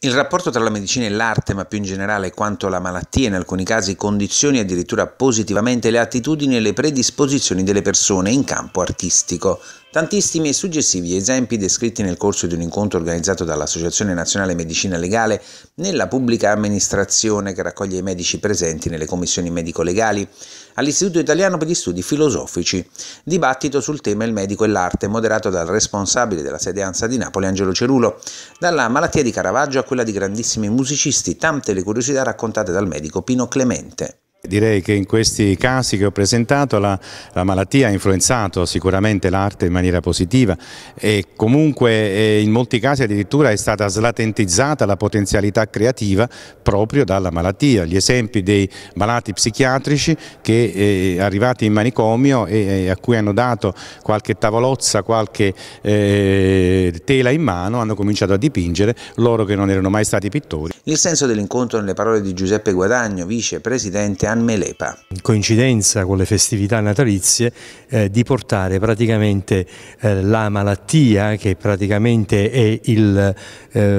Il rapporto tra la medicina e l'arte, ma più in generale quanto la malattia in alcuni casi condizioni addirittura positivamente le attitudini e le predisposizioni delle persone in campo artistico. Tantissimi e suggestivi esempi descritti nel corso di un incontro organizzato dall'Associazione Nazionale Medicina Legale nella pubblica amministrazione che raccoglie i medici presenti nelle commissioni medico-legali all'Istituto Italiano per gli Studi Filosofici. Dibattito sul tema Il medico e l'arte, moderato dal responsabile della sede ANSA di Napoli, Angelo Cerulo. Dalla malattia di Caravaggio a quella di grandissimi musicisti, tante le curiosità raccontate dal medico Pino Clemente. Direi che in questi casi che ho presentato la, la malattia ha influenzato sicuramente l'arte in maniera positiva e comunque eh, in molti casi addirittura è stata slatentizzata la potenzialità creativa proprio dalla malattia. Gli esempi dei malati psichiatrici che eh, arrivati in manicomio e eh, a cui hanno dato qualche tavolozza, qualche eh, tela in mano hanno cominciato a dipingere loro che non erano mai stati pittori. Il senso dell'incontro nelle parole di Giuseppe Guadagno, vicepresidente Melepa. In coincidenza con le festività natalizie eh, di portare praticamente eh, la malattia che praticamente è eh,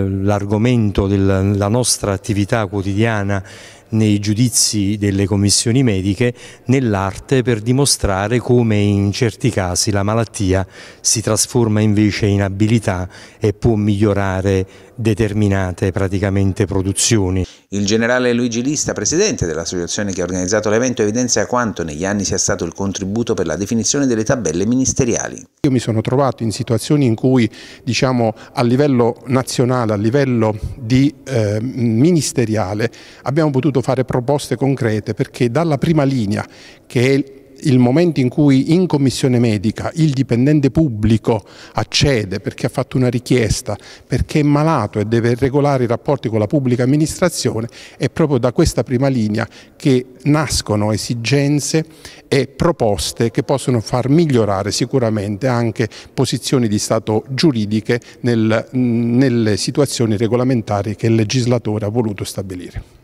l'argomento della nostra attività quotidiana nei giudizi delle commissioni mediche nell'arte per dimostrare come in certi casi la malattia si trasforma invece in abilità e può migliorare determinate praticamente produzioni. Il generale Luigi Lista, presidente dell'associazione che ha organizzato l'evento, evidenzia quanto negli anni sia stato il contributo per la definizione delle tabelle ministeriali io mi sono trovato in situazioni in cui diciamo, a livello nazionale, a livello di, eh, ministeriale abbiamo potuto fare proposte concrete perché dalla prima linea che è il momento in cui in commissione medica il dipendente pubblico accede perché ha fatto una richiesta, perché è malato e deve regolare i rapporti con la pubblica amministrazione, è proprio da questa prima linea che nascono esigenze e proposte che possono far migliorare sicuramente anche posizioni di Stato giuridiche nel, nelle situazioni regolamentari che il legislatore ha voluto stabilire.